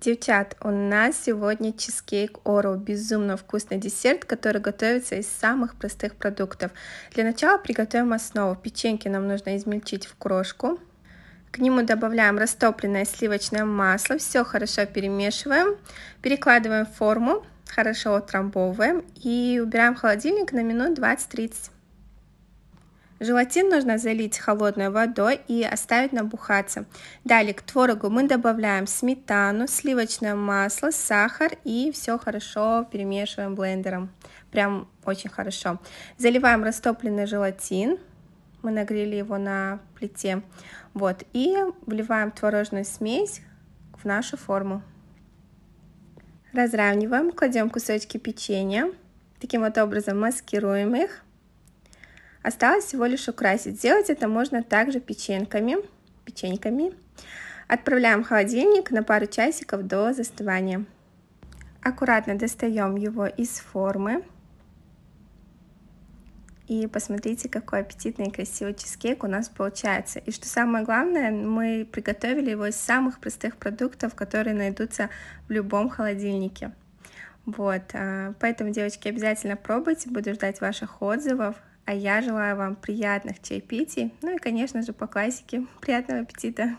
Девчат, у нас сегодня чизкейк Оро, безумно вкусный десерт, который готовится из самых простых продуктов. Для начала приготовим основу. Печеньки нам нужно измельчить в крошку. К нему добавляем растопленное сливочное масло, все хорошо перемешиваем, перекладываем в форму, хорошо утрамбовываем и убираем в холодильник на минут 20-30. Желатин нужно залить холодной водой и оставить набухаться. Далее к творогу мы добавляем сметану, сливочное масло, сахар и все хорошо перемешиваем блендером. Прям очень хорошо. Заливаем растопленный желатин. Мы нагрели его на плите. Вот. И вливаем творожную смесь в нашу форму. Разравниваем, кладем кусочки печенья. Таким вот образом маскируем их. Осталось всего лишь украсить. Сделать это можно также печеньками. печеньками. Отправляем в холодильник на пару часиков до застывания. Аккуратно достаем его из формы. И посмотрите, какой аппетитный и красивый чизкейк у нас получается. И что самое главное, мы приготовили его из самых простых продуктов, которые найдутся в любом холодильнике. Вот, э, поэтому, девочки, обязательно пробуйте, буду ждать ваших отзывов а я желаю вам приятных чаепитий, ну и, конечно же, по классике приятного аппетита!